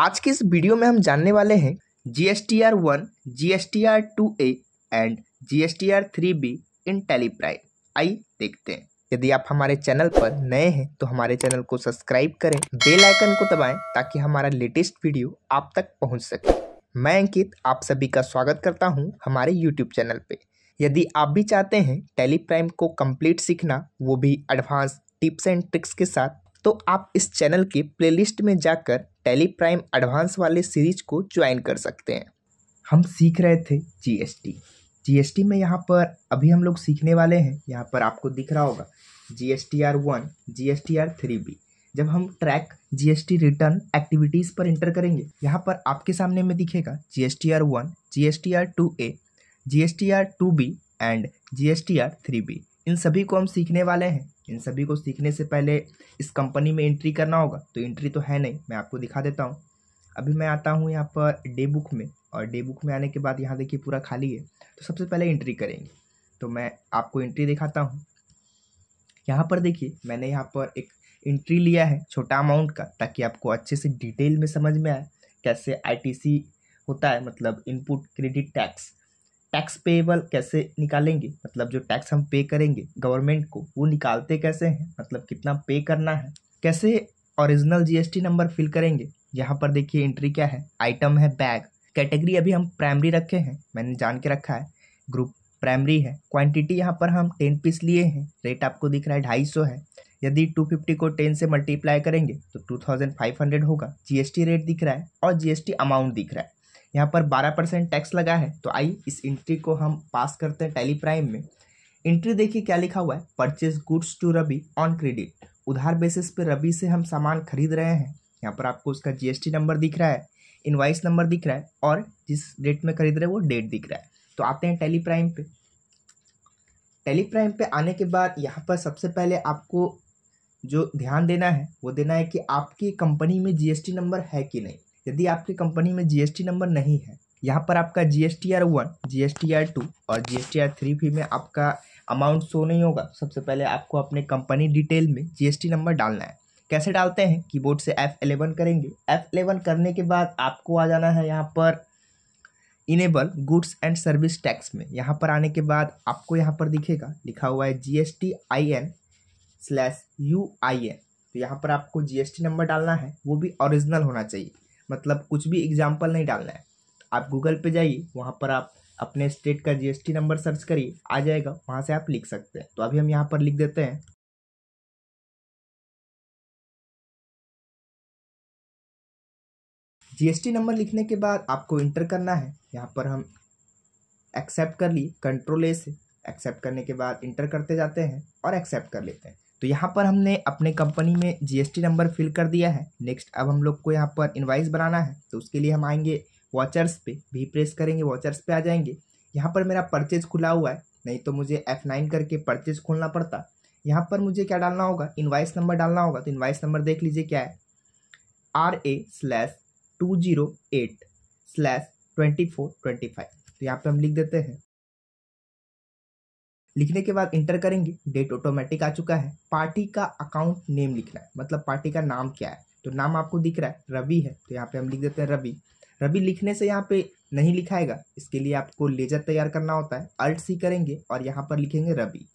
आज के इस वीडियो में हम जानने वाले हैं G S T R one G S T R two A and G S T R three B in Tally Prime आई देखते हैं यदि आप हमारे चैनल पर नए हैं तो हमारे चैनल को सब्सक्राइब करें बेल आइकन को दबाएं ताकि हमारा लेटेस्ट वीडियो आप तक पहुंच सके मैं अंकित आप सभी का स्वागत करता हूं हमारे यूट्यूब चैनल पे यदि आप भी चाहते हैं टेली प्राइम को कंप्लीट सीखना वो भी एडवांस टिप्स एंड ट्रिक्स के साथ तो आप इस चैनल के प्लेलिस्ट में जाकर टेली प्राइम एडवांस वाले सीरीज को ज्वाइन कर सकते हैं हम सीख रहे थे जीएसटी जीएसटी में यहाँ पर अभी हम लोग सीखने वाले हैं यहाँ पर आपको दिख रहा होगा G S T R one G S T R three B जब हम track G S T return activities पर इंटर करेंगे यहाँ पर आपके सामने में दिखेगा G S T R one G S T R two A G S T R two B and G S T R three B इन सभी को हम सीखने वाले हैं इन सभी को सीखने से पहले इस कंपनी में एंट्री करना होगा तो एंट्री तो है नहीं मैं आपको दिखा देता हूँ अभी मैं आता हूँ यहाँ पर डे बुक में और डे बुक में आने के बाद यहाँ देखिए पूरा खाली है तो सबसे पहले एंट्री करेंगे तो मैं आपको एंट्री दिखाता हूँ यहाँ पर देखिए मैंने यहाँ पर एक एंट्री लिया है छोटा अमाउंट का ताकि आपको अच्छे से डिटेल में समझ में आए कैसे आईटीसी होता है मतलब input credit tax tax payable कैसे निकालेंगे मतलब जो टैक्स हम पे करेंगे गवर्नमेंट को वो निकालते कैसे हैं मतलब कितना पे करना है कैसे ओरिजिनल जीएसटी नंबर फिल करेंगे यहाँ पर देखिए एंट्री क्या है आइटम है बैग कैटेगरी अभी हम प्राइमरी रखे हैं मैंने जान के रखा है ग्रुप प्राइमरी है क्वांटिटी यहाँ पर हम टेन पीस लिए हैं रेट आपको दिख रहा है ढाई सौ है यदि टू फिफ्टी को टेन से मल्टीप्लाई करेंगे तो टू थाउजेंड फाइव हंड्रेड होगा जीएसटी रेट दिख रहा है और जीएसटी अमाउंट दिख रहा है यहाँ पर बारह परसेंट टैक्स लगा है तो आई इस एंट्री को हम पास करते हैं टैली प्राइम में एंट्री देखिए क्या लिखा हुआ है purchase goods to Rabi on credit उधार बेसिस पे रबी से हम सामान खरीद रहे हैं यहाँ पर आपको उसका जीएसटी नंबर दिख रहा है इन्वाइस नंबर दिख रहा है और जिस डेट में खरीद रहे हैं वो डेट दिख रहा है तो आते हैं टेली प्राइम पे टेली प्राइम पे आने के बाद यहाँ पर सबसे पहले आपको जो ध्यान देना है वो देना है कि आपकी कंपनी में जीएसटी नंबर है कि नहीं यदि आपकी कंपनी में जीएसटी नंबर नहीं है यहाँ पर आपका G S T R one G S T R two और G S T R three भी में आपका अमाउंट शो नहीं होगा तो सबसे पहले आपको अपने कंपनी डिटेल में जी एस टी नंबर डालना है कैसे डालते हैं कीबोर्ड से एफ़ एलेवन करेंगे एफ़ एलेवन करने के बाद आपको आ जाना है यहाँ पर enable goods and service tax में यहाँ पर आने के बाद आपको यहाँ पर दिखेगा लिखा हुआ है G S T I N slash U I N तो यहाँ पर आपको जी एस टी नंबर डालना है वो भी ओरिजिनल होना चाहिए मतलब कुछ भी एग्जाम्पल नहीं डालना है आप गूगल पे जाइए वहाँ पर आप अपने स्टेट का जीएसटी नंबर सर्च करिए आ जाएगा वहाँ से आप लिख सकते हैं तो अभी हम यहाँ पर लिख देते हैं जीएसटी नंबर लिखने के बाद आपको इंटर करना है यहाँ पर हम एक्सेप्ट कर ली कंट्रोल ए से एक्सेप्ट करने के बाद इंटर करते जाते हैं और एक्सेप्ट कर लेते हैं तो यहाँ पर हमने अपने कंपनी में जीएसटी नंबर फिल कर दिया है नेक्स्ट अब हम लोग को यहाँ पर इन्वाइस बनाना है तो उसके लिए हम आएंगे वॉचर्स पे भी प्रेस करेंगे वॉचर्स पे आ जाएंगे यहाँ पर मेरा परचेज खुला हुआ है नहीं तो मुझे एफ नाइन करके परचेज खोलना पड़ता यहाँ पर मुझे क्या डालना होगा इन्वाइस नंबर डालना होगा तो इन्वाइस नंबर देख लीजिए क्या है R A slash two zero eight slash twenty four twenty five तो यहाँ पर हम लिख देते हैं लिखने के बाद इंटर करेंगे डेट ऑटोमेटिक आ चुका है पार्टी का अकाउंट नेम लिखना है मतलब पार्टी का नाम क्या है तो नाम आपको दिख रहा है रवि है तो यहाँ पे हम लिख देते हैं रवि रवि लिखने से यहाँ पे नहीं लिखाएगा इसके लिए आपको लेजर तैयार करना होता है अल्ट सी करेंगे और यहाँ पर लिखेंगे रवि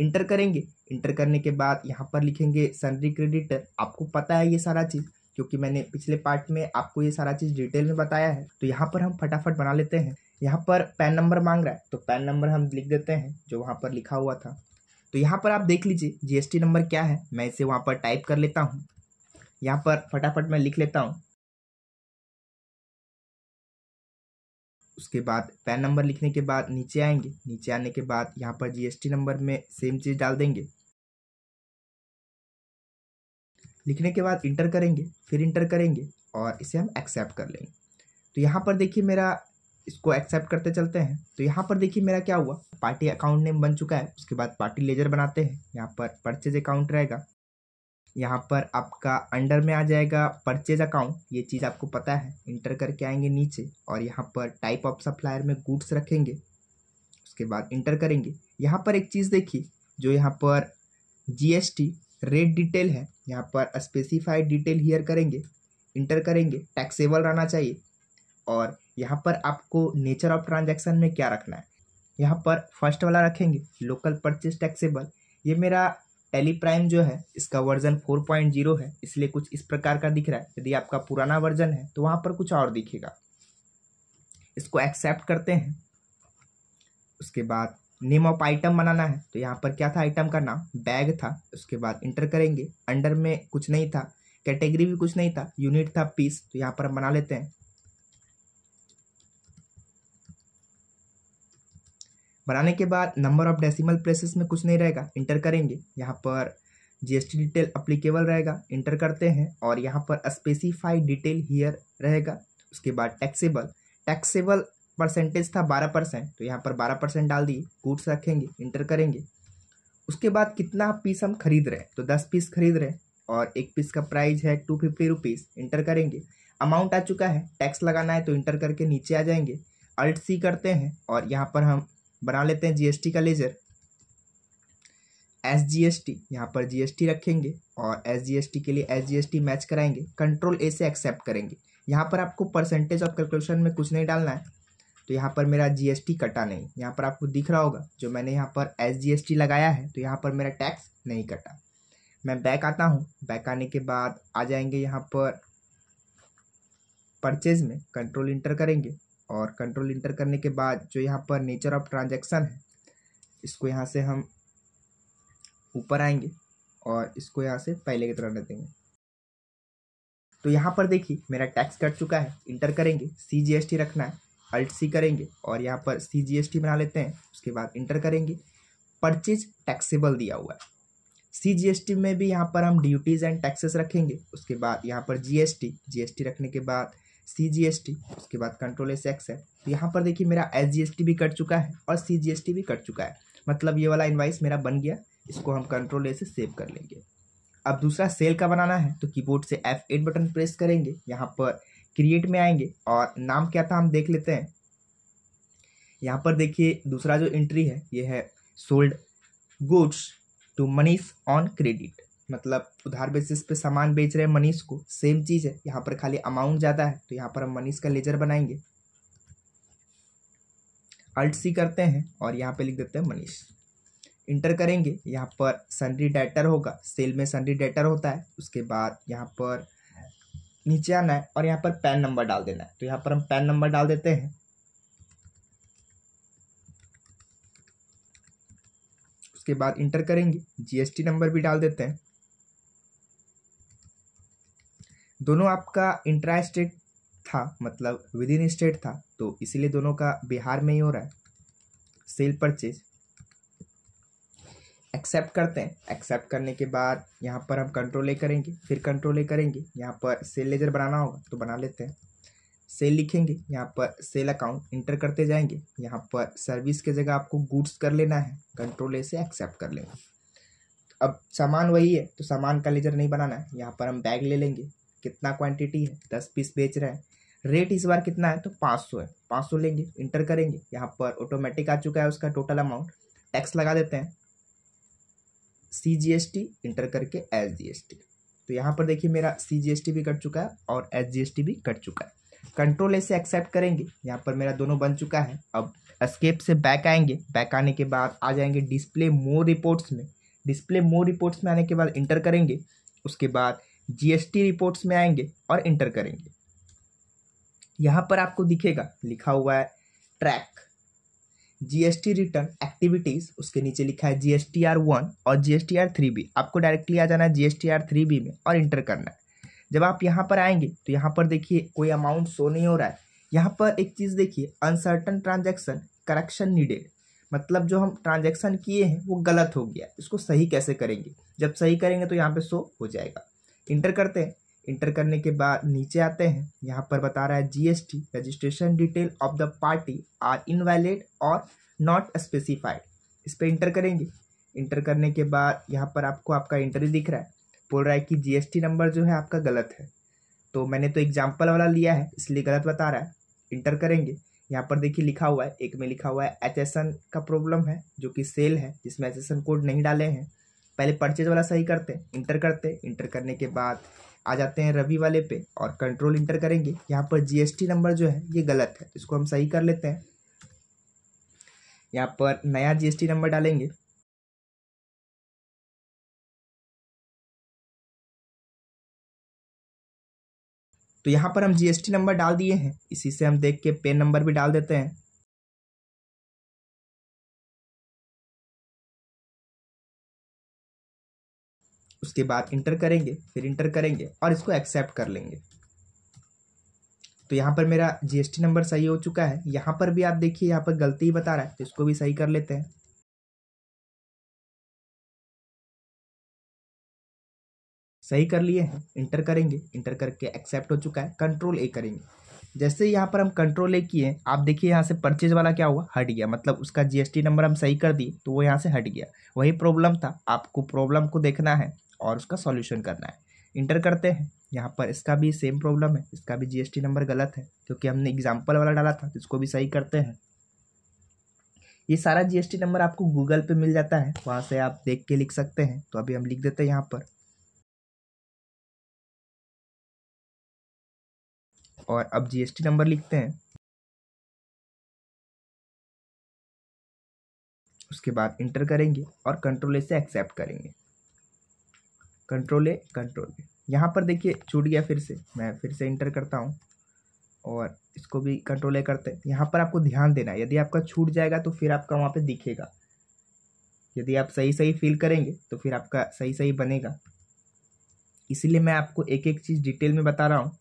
इंटर करेंगे इंटर करने के बाद यहाँ पर लिखेंगे सनरी क्रेडिटर आपको पता है ये सारा चीज़ क्योंकि मैंने पिछले पार्ट में आपको ये सारा चीज़ डिटेल में बताया है तो यहाँ पर हम फटाफट बना लेते हैं यहाँ पर पैन नंबर मांग रहा है तो पैन नंबर हम लिख देते हैं जो वहाँ पर लिखा हुआ था तो यहाँ पर आप देख लीजिए जीएसटी नंबर क्या है मैं इसे वहाँ पर टाइप कर लेता हूँ यहाँ पर फटाफट मैं लिख लेता हूँ उसके बाद पैन नंबर लिखने के बाद नीचे आएंगे नीचे आने के बाद यहाँ पर जीएसटी नंबर में सेम चीज़ डाल देंगे लिखने के बाद इंटर करेंगे फिर इंटर करेंगे और इसे हम एक्सेप्ट कर लेंगे तो यहाँ पर देखिए मेरा इसको एक्सेप्ट करते चलते हैं तो यहाँ पर देखिए मेरा क्या हुआ पार्टी अकाउंट नेम बन चुका है उसके बाद पार्टी लेजर बनाते हैं यहाँ पर परचेज अकाउंट रहेगा यहाँ पर आपका अंडर में आ जाएगा परचेज अकाउंट ये चीज़ आपको पता है इंटर करके आएंगे नीचे और यहाँ पर टाइप ऑफ सप्लायर में गुड्स रखेंगे उसके बाद इंटर करेंगे यहाँ पर एक चीज़ देखिए जो यहाँ पर जीएसटी रेट डिटेल है यहाँ पर स्पेसिफाइड डिटेल हियर करेंगे इंटर करेंगे टैक्सेबल रहना चाहिए और यहाँ पर आपको नेचर ऑफ ट्रांजेक्शन में क्या रखना है यहाँ पर फर्स्ट वाला रखेंगे लोकल परचेज टैक्सेबल ये मेरा टेली प्राइम जो है इसका वर्जन 4.0 है इसलिए कुछ इस प्रकार का दिख रहा है यदि आपका पुराना वर्जन है तो वहाँ पर कुछ और दिखेगा इसको एक्सेप्ट करते हैं उसके बाद नेम ऑफ आइटम बनाना है तो यहाँ पर क्या था आइटम का नाम बैग था उसके बाद इंटर करेंगे अंडर में कुछ नहीं था कैटेगरी भी कुछ नहीं था यूनिट था पीस तो यहाँ पर बना लेते हैं बनाने के बाद नंबर ऑफ डेसिमल प्लेसेस में कुछ नहीं रहेगा इंटर करेंगे यहाँ पर जीएसटी डिटेल अप्लीकेबल रहेगा इंटर करते हैं और यहाँ पर स्पेसिफाइड डिटेल हियर रहेगा उसके बाद टैक्सेबल टैक्सेबल परसेंटेज था बारह परसेंट तो यहाँ पर बारह परसेंट डाल दिए गुड्स रखेंगे इंटर करेंगे उसके बाद कितना पीस हम खरीद रहे हैं तो दस पीस खरीद रहे हैं और एक पीस का प्राइस है टू फिफ्टी रुपीज़ इंटर करेंगे अमाउंट आ चुका है टैक्स लगाना है तो इंटर करके नीचे आ जाएंगे अल्ट सी करते हैं और यहाँ पर हम बना लेते हैं जीएसटी का ledger S G S T यहाँ पर जी एस टी रखेंगे और एस जी एस टी के लिए S G S T match कराएंगे कंट्रोल ए से एक्सेप्ट करेंगे यहाँ पर आपको परसेंटेज ऑफ कैलकुलेशन में कुछ नहीं डालना है तो यहाँ पर मेरा जी एस टी कटा नहीं यहाँ पर आपको दिख रहा होगा जो मैंने यहाँ पर एस जी एस टी लगाया है तो यहाँ पर मेरा टैक्स नहीं कटा मैं बैक आता हूँ बैक आने के बाद आ जाएंगे यहाँ पर परचेज में कंट्रोल इंटर करेंगे और कंट्रोल इंटर करने के बाद जो यहाँ पर नेचर ऑफ ट्रांजेक्शन है इसको यहाँ से हम ऊपर आएंगे और इसको यहाँ से पहले की तरह रख देंगे तो यहाँ पर देखिए मेरा टैक्स कट चुका है इंटर करेंगे सी जी एस टी रखना है अल्ट सी करेंगे और यहाँ पर सी जी एस टी बना लेते हैं उसके बाद इंटर करेंगे परचेज टैक्सेबल दिया हुआ है सी जी एस टी में भी यहाँ पर हम ड्यूटीज़ एंड टैक्सेस रखेंगे उसके बाद यहाँ पर G S T G S T रखने के बाद सी जी एस टी उसके बाद कंट्रोल एस एक्स है तो यहाँ पर देखिए मेरा एस जी एस टी भी कट चुका है और सी जी एस टी भी कट चुका है मतलब ये वाला इन्वाइस मेरा बन गया इसको हम कंट्रोल ए से सेव कर लेंगे अब दूसरा सेल का बनाना है तो कीबोर्ड से एफ एट बटन प्रेस करेंगे यहाँ पर क्रिएट में आएंगे और नाम क्या था हम देख लेते हैं यहाँ पर देखिए दूसरा जो एंट्री है ये है sold goods to Manish on credit मतलब उधार बेसिस पे सामान बेच रहे हैं मनीष को सेम चीज़ है यहाँ पर खाली अमाउंट ज़्यादा है तो यहाँ पर हम मनीष का लेजर बनाएंगे अल्ट सी करते हैं और यहाँ पे लिख देते हैं मनीष इंटर करेंगे यहाँ पर सनरी डेटर होगा सेल में सनरी डेटर होता है उसके बाद यहाँ पर नीचे आना है और यहाँ पर पैन नंबर डाल देना है तो यहाँ पर हम पैन नंबर डाल देते हैं उसके बाद इंटर करेंगे जीएसटी नंबर भी डाल देते हैं दोनों आपका इंट्रा स्टेट था मतलब विद इन स्टेट था तो इसीलिए दोनों का बिहार में ही हो रहा है सेल परचेज एक्सेप्ट करते हैं एक्सेप्ट करने के बाद यहाँ पर हम कंट्रोल ए करेंगे फिर कंट्रोल ए करेंगे यहाँ पर सेल लेजर बनाना होगा तो बना लेते हैं सेल लिखेंगे यहाँ पर सेल अकाउंट इंटर करते जाएंगे यहाँ पर सर्विस के जगह आपको गुड्स कर लेना है कंट्रोल ए से एक्सेप्ट कर लेना अब सामान वही है तो सामान का लेजर नहीं बनाना है यहाँ पर हम बैग ले लेंगे कितना क्वांटिटी है दस पीस बेच रहा है रेट इस बार कितना है तो पाँच सौ है पाँच सौ लेंगे इंटर करेंगे यहाँ पर ऑटोमेटिक आ चुका है उसका टोटल अमाउंट टैक्स लगा देते हैं C G S T enter करके एस जी एस टी तो यहाँ पर देखिए मेरा सी जी एस टी भी कट चुका है और एस जी एस टी भी कट चुका है कंट्रोल ऐसे एक्सेप्ट करेंगे यहाँ पर मेरा दोनों बन चुका है अब स्केप से बैक आएंगे बैक आने के बाद आ जाएंगे डिस्प्ले मोर रिपोर्ट्स में डिस्प्ले मोर रिपोर्ट्स में आने के बाद इंटर करेंगे उसके बाद जीएसटी रिपोर्ट्स में आएंगे और इंटर करेंगे यहां पर आपको दिखेगा लिखा हुआ है ट्रैक जीएसटी रिटर्न एक्टिविटीज उसके नीचे लिखा है जीएसटी आर वन और जीएसटी आर थ्री बी आपको डायरेक्टली आ जाना है जीएसटी आर थ्री बी में और इंटर करना है जब आप यहाँ पर आएंगे तो यहाँ पर देखिए कोई अमाउंट शो नहीं हो रहा है यहाँ पर एक चीज़ देखिए अनसर्टन ट्रांजेक्शन करेक्शन नीडेड मतलब जो हम ट्रांजेक्शन किए हैं वो गलत हो गया इसको सही कैसे करेंगे जब सही करेंगे तो यहाँ पे शो हो जाएगा इंटर करते हैं इंटर करने के बाद नीचे आते हैं यहाँ पर बता रहा है GST registration detail of the party are invalid और नॉट स्पेसिफाइड इस पर इंटर करेंगे इंटर करने के बाद यहाँ पर आपको आपका इंटरव्यू दिख रहा है बोल रहा है कि जीएसटी नंबर जो है आपका गलत है तो मैंने तो एग्जाम्पल वाला लिया है इसलिए गलत बता रहा है इंटर करेंगे यहाँ पर देखिए लिखा हुआ है एक में लिखा हुआ है एच का प्रॉब्लम है जो कि सेल है जिसमें एच कोड नहीं डाले हैं पहले परचेज वाला सही करते हैं इंटर करते हैं इंटर करने के बाद आ जाते हैं रवि वाले पे और कंट्रोल इंटर करेंगे यहाँ पर जीएसटी नंबर जो है ये गलत है तो इसको हम सही कर लेते हैं यहाँ पर नया जीएसटी नंबर डालेंगे तो यहाँ पर हम जीएसटी नंबर डाल दिए हैं इसी से हम देख के पेन नंबर भी डाल देते हैं उसके बाद इंटर करेंगे फिर इंटर करेंगे और इसको एक्सेप्ट कर लेंगे तो यहाँ पर मेरा जीएसटी नंबर सही हो चुका है यहाँ पर भी आप देखिए यहाँ पर गलती बता रहा है तो इसको भी सही कर लेते हैं सही कर लिए हैं इंटर करेंगे इंटर करके एक्सेप्ट हो चुका है कंट्रोल ए करेंगे जैसे यहाँ पर हम कंट्रोल ए किए आप देखिए यहाँ से परचेज वाला क्या हुआ हट गया मतलब उसका जीएसटी नंबर हम सही कर दिए तो वो यहाँ से हट गया वही प्रॉब्लम था आपको प्रॉब्लम को देखना है और उसका सॉल्यूशन करना है इंटर करते हैं यहाँ पर इसका भी सेम प्रॉब्लम है इसका भी जीएसटी नंबर गलत है क्योंकि हमने एग्जाम्पल वाला डाला था तो इसको भी सही करते हैं ये सारा जीएसटी नंबर आपको गूगल पे मिल जाता है वहाँ से आप देख के लिख सकते हैं तो अभी हम लिख देते हैं यहाँ पर और अब जीएसटी नंबर लिखते हैं उसके बाद इंटर करेंगे और कंट्रोल इसे से एक्सेप्ट करेंगे कंट्रोल ए कंट्रोल ए यहाँ पर देखिए छूट गया फिर से मैं फिर से इंटर करता हूँ और इसको भी कंट्रोल ए करते हैं यहाँ पर आपको ध्यान देना है यदि आपका छूट जाएगा तो फिर आपका वहाँ पर दिखेगा यदि आप सही सही फील करेंगे तो फिर आपका सही सही बनेगा इसीलिए मैं आपको एक एक चीज़ डिटेल में बता रहा हूँ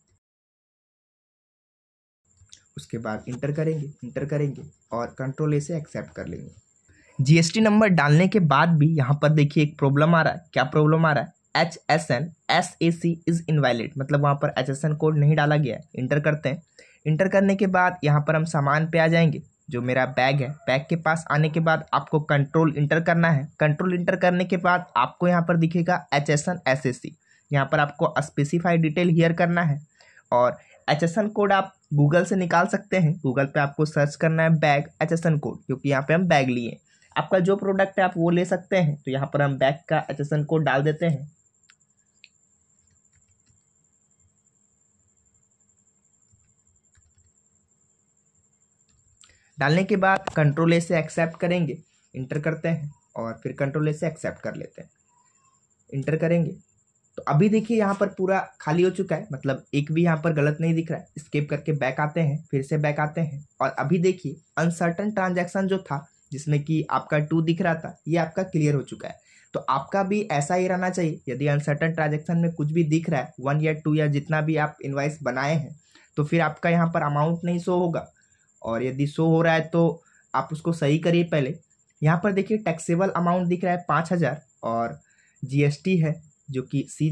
उसके बाद इंटर करेंगे इंटर करेंगे और कंट्रोल ए से एक्सेप्ट कर लेंगे जीएसटी नंबर डालने के बाद भी यहाँ पर देखिए एक प्रॉब्लम आ रहा है क्या प्रॉब्लम आ रहा है H S N S A C is invalid मतलब वहाँ पर एच एस एन कोड नहीं डाला गया है इंटर करते हैं इंटर करने के बाद यहाँ पर हम सामान पे आ जाएंगे जो मेरा बैग है बैग के पास आने के बाद आपको कंट्रोल इंटर करना है कंट्रोल इंटर करने के बाद आपको यहाँ पर दिखेगा H S N S A C यहाँ पर आपको स्पेसिफाइड डिटेल हियर करना है और एच एस एन कोड आप गूगल से निकाल सकते हैं गूगल पे आपको सर्च करना है bag H S N code क्योंकि यहाँ पे हम बैग लिए आपका जो प्रोडक्ट है आप वो ले सकते हैं तो यहाँ पर हम बैग का एच एस एन कोड डाल देते हैं डालने के बाद कंट्रोल ए से एक्सेप्ट करेंगे इंटर करते हैं और फिर कंट्रोल ए से एक्सेप्ट कर लेते हैं इंटर करेंगे तो अभी देखिए यहाँ पर पूरा खाली हो चुका है मतलब एक भी यहाँ पर गलत नहीं दिख रहा है स्केप करके बैक आते हैं फिर से बैक आते हैं और अभी देखिए अनसर्टन ट्रांजेक्शन जो था जिसमें कि आपका टू दिख रहा था ये आपका क्लियर हो चुका है तो आपका भी ऐसा ही रहना चाहिए यदि अनसर्टन ट्रांजेक्शन में कुछ भी दिख रहा है वन या टू या जितना भी आप इन्वाइस बनाए हैं तो फिर आपका यहाँ पर अमाउंट नहीं शो होगा और यदि शो हो रहा है तो आप उसको सही करिए पहले यहाँ पर देखिए टैक्सेबल अमाउंट दिख रहा है पाँच हज़ार और जीएसटी है जो कि सी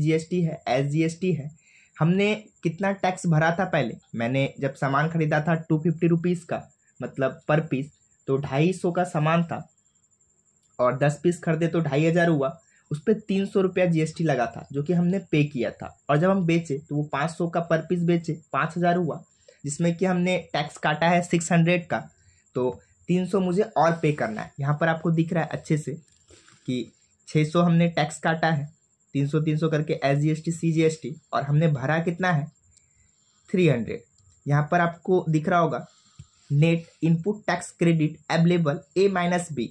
है एस है हमने कितना टैक्स भरा था पहले मैंने जब सामान ख़रीदा था टू फिफ्टी रुपीज़ का मतलब पर पीस तो ढाई सौ का सामान था और दस पीस खरीदे तो ढाई हज़ार हुआ उस पर तीन सौ रुपया जी लगा था जो कि हमने पे किया था और जब हम बेचे तो वो पाँच सौ का पर पीस बेचे पाँच हज़ार हुआ जिसमें कि हमने टैक्स काटा है सिक्स हंड्रेड का तो तीन सौ मुझे और पे करना है यहाँ पर आपको दिख रहा है अच्छे से कि छः सौ हमने टैक्स काटा है तीन सौ तीन सौ करके S G S T C G S T और हमने भरा कितना है थ्री हंड्रेड यहाँ पर आपको दिख रहा होगा net input tax credit available A minus B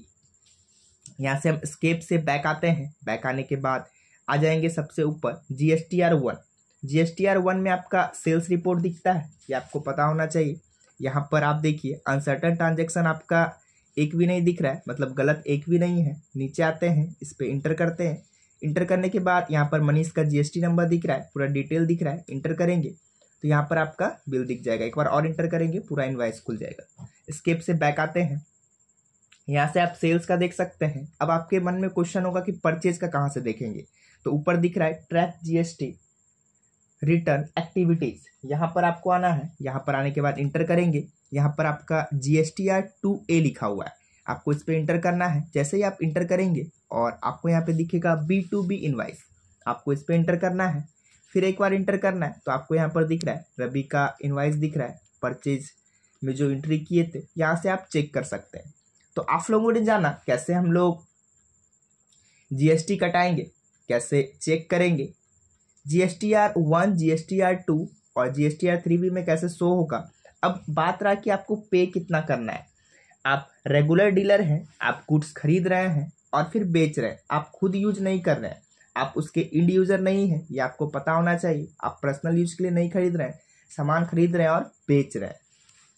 यहाँ से हम स्केप से बैक आते हैं बैक आने के बाद आ जाएंगे सबसे ऊपर G S T R one G S T R one में आपका सेल्स रिपोर्ट दिखता है ये आपको पता होना चाहिए यहाँ पर आप देखिए अनसर्टन ट्रांजेक्शन आपका एक भी नहीं दिख रहा है मतलब गलत एक भी नहीं है नीचे आते हैं इस पर इंटर करते हैं इंटर करने के बाद यहाँ पर मनीष का जीएसटी नंबर दिख रहा है पूरा डिटेल दिख रहा है इंटर करेंगे तो यहाँ पर आपका बिल दिख जाएगा एक बार और इंटर करेंगे पूरा इनवाइस खुल जाएगा स्केप से बैक आते हैं यहाँ से आप सेल्स का देख सकते हैं अब आपके मन में क्वेश्चन होगा कि परचेज का कहाँ से देखेंगे तो ऊपर दिख रहा है ट्रैक जीएसटी रिटर्न एक्टिविटीज यहाँ पर आपको आना है यहाँ पर आने के बाद इंटर करेंगे यहाँ पर आपका G S T R two A लिखा हुआ है आपको इस पर इंटर करना है जैसे ही आप इंटर करेंगे और आपको यहाँ पे दिखेगा बी टू बी इन्वाइस आपको इस पर इंटर करना है फिर एक बार इंटर करना है तो आपको यहाँ पर दिख रहा है रबी का इन्वाइस दिख रहा है परचेज में जो इंट्री किए थे यहाँ से आप चेक कर सकते हैं तो आप लोगों ने जाना कैसे हम लोग जीएसटी कटाएंगे कैसे चेक करेंगे G S T R one G S T R two और G S T R three भी में कैसे शो होगा अब बात रहा कि आपको पे कितना करना है आप रेगुलर डीलर हैं आप गुड्स खरीद रहे हैं और फिर बेच रहे हैं आप खुद यूज नहीं कर रहे हैं आप उसके इंड यूज़र नहीं हैं ये आपको पता होना चाहिए आप पर्सनल यूज के लिए नहीं खरीद रहे हैं सामान खरीद रहे हैं और बेच रहे हैं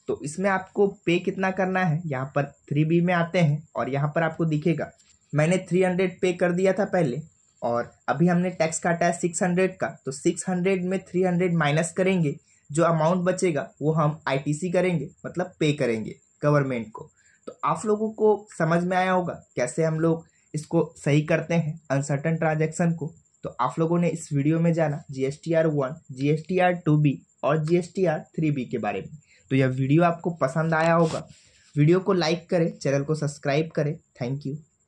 तो इसमें आपको पे कितना करना है यहाँ पर थ्री बी में आते हैं और यहाँ पर आपको दिखेगा मैंने थ्री हंड्रेड पे कर दिया था पहले और अभी हमने टैक्स काटा है सिक्स हंड्रेड का तो सिक्स हंड्रेड में थ्री हंड्रेड माइनस करेंगे जो अमाउंट बचेगा वो हम आईटीसी करेंगे मतलब पे करेंगे गवर्नमेंट को तो आप लोगों को समझ में आया होगा कैसे हम लोग इसको सही करते हैं अनसर्टन ट्रांजेक्शन को तो आप लोगों ने इस वीडियो में जाना G S T R one G S T R two B और G S T R three B के बारे में तो यह वीडियो आपको पसंद आया होगा वीडियो को लाइक करें चैनल को सब्सक्राइब करें थैंक यू